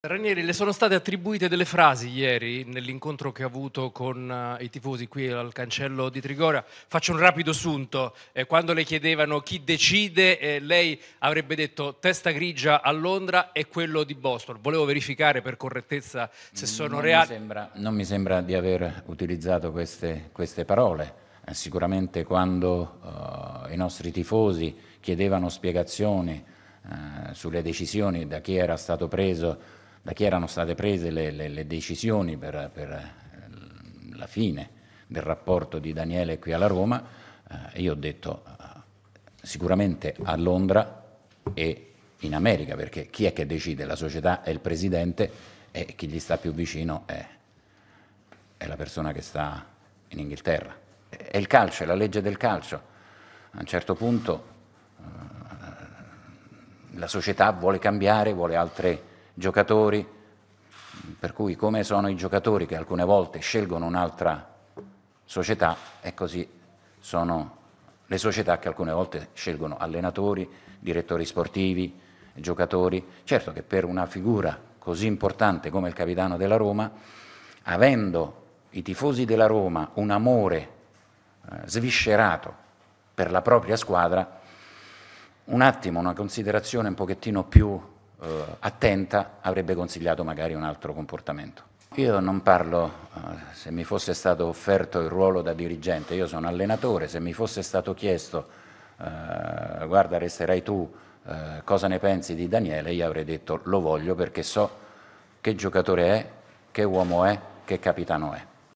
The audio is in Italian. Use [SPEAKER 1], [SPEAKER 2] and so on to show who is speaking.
[SPEAKER 1] Ranieri, le sono state attribuite delle frasi ieri nell'incontro che ha avuto con eh, i tifosi qui al cancello di Trigora. Faccio un rapido assunto. Eh, quando le chiedevano chi decide, eh, lei avrebbe detto testa grigia a Londra e quello di Boston. Volevo verificare per correttezza se sono reali.
[SPEAKER 2] non mi sembra di aver utilizzato queste, queste parole. Sicuramente quando uh, i nostri tifosi chiedevano spiegazioni uh, sulle decisioni da chi era stato preso da chi erano state prese le, le, le decisioni per, per, eh, la fine del rapporto di Daniele qui alla Roma, eh, io ho detto eh, sicuramente a Londra e in America, perché chi è che decide? La società è il presidente e chi gli sta più vicino è, è la persona che sta in Inghilterra. È il calcio, è la legge del calcio. A un certo punto eh, la società vuole cambiare, vuole altre giocatori, per cui come sono i giocatori che alcune volte scelgono un'altra società, e così sono le società che alcune volte scelgono allenatori, direttori sportivi, giocatori. Certo che per una figura così importante come il capitano della Roma, avendo i tifosi della Roma un amore eh, sviscerato per la propria squadra, un attimo una considerazione un pochettino più eh, attenta avrebbe consigliato magari un altro comportamento. Io non parlo, eh, se mi fosse stato offerto il ruolo da dirigente, io sono allenatore, se mi fosse stato chiesto, eh, guarda resterai tu, eh, cosa ne pensi di Daniele, io avrei detto lo voglio perché so che giocatore è, che uomo è, che capitano è.